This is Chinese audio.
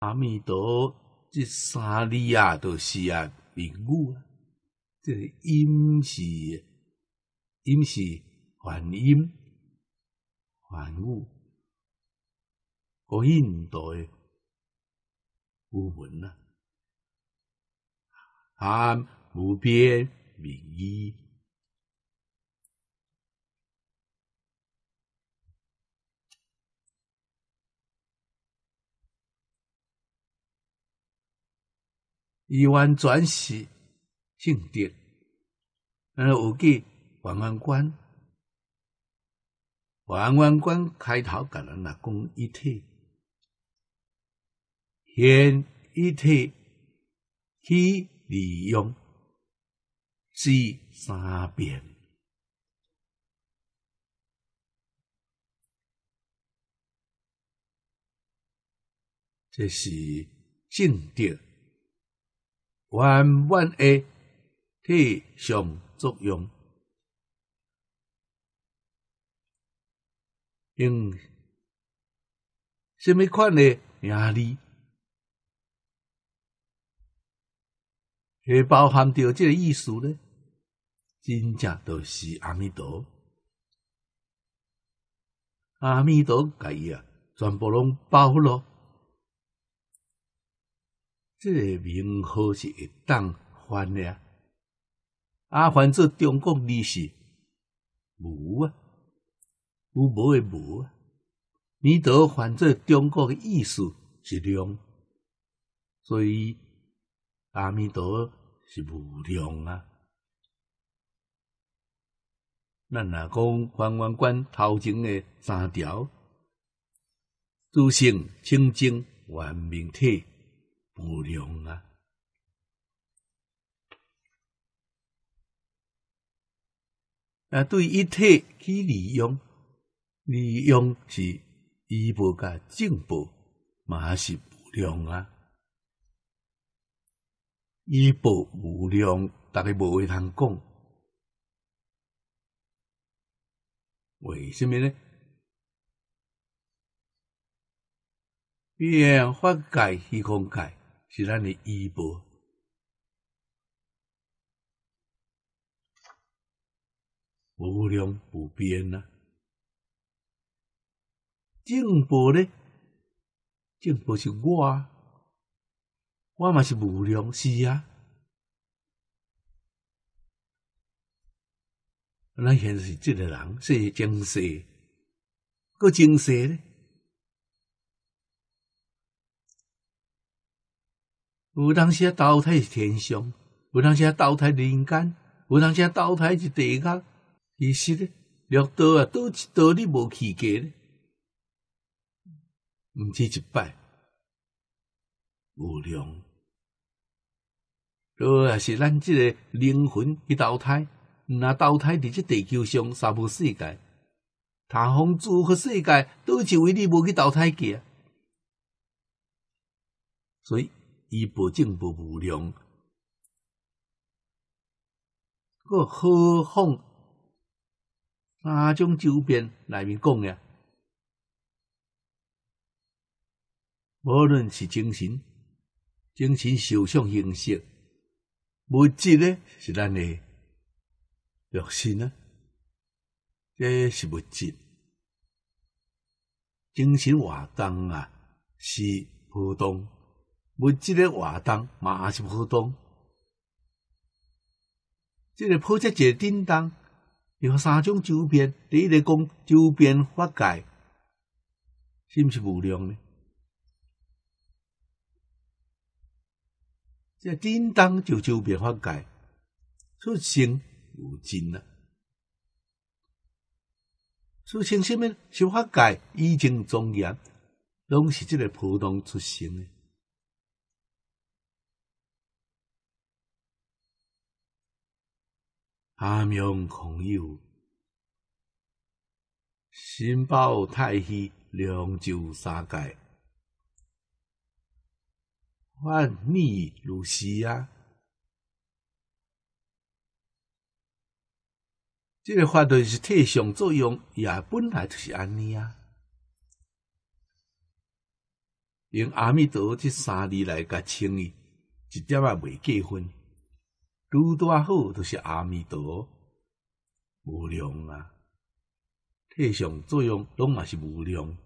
阿弥陀，这三字啊，都是啊名语啊，这个音是音是幻因幻物，果应在无门啊，阿。无边名医，一弯转系停电。那有记王安观，王安观开头甲人呐供一体，现一体去利用。记三遍，这是正定圆满的体相作用，用什么款的名理，会包含着这个意思呢？真正都是阿弥陀，阿弥陀解啊，全部拢包咯。这个名号是会当翻译，阿凡译做中国历史无啊，无无的无啊。弥陀翻译做中国的意思是量，所以阿弥陀是无量啊。咱若讲，方圆观头前诶三条，自性清净完明体无量啊！啊，对一切去利用，利用是依报甲正报，嘛是无量啊！依报无量，大家无话通讲。为什么呢？变化界虚空界是咱的依报，无量无边啊！正报呢？正报是我，我嘛是无量，是啊。咱现在是这个人，是精神，个精神呢？有当啊，投胎是天上，有当啊，投胎人间，有当啊，投胎是地狱。其实呢，六道啊，都一道你无去过，唔止一拜无量。都也是咱这个灵魂去投胎。那投胎伫这地球上三无世界，大红猪个世界都是为你无去投胎个，所以伊不净不无量。个何况三种周边内面讲呀，无论是精神、精神受想形式，物质咧是咱诶。若是呢，这是物质，精神活动啊是普动，物质的活动嘛是普动。这个破车解叮当有三种周边，第一个讲周边发界，是不是无量呢？这叮当就周边发解，出声。有真啦！苏清生们，书法界、医经宗教，拢是这个普通出身的。阿明朋友，新宝、太虚，梁周三界，万逆如是啊！这个法律是体上作用，也本来就是安尼啊。用阿弥陀这三字来甲称伊，一点也未过分。拄大好都是阿弥陀无量啊，体上作用拢也是无量。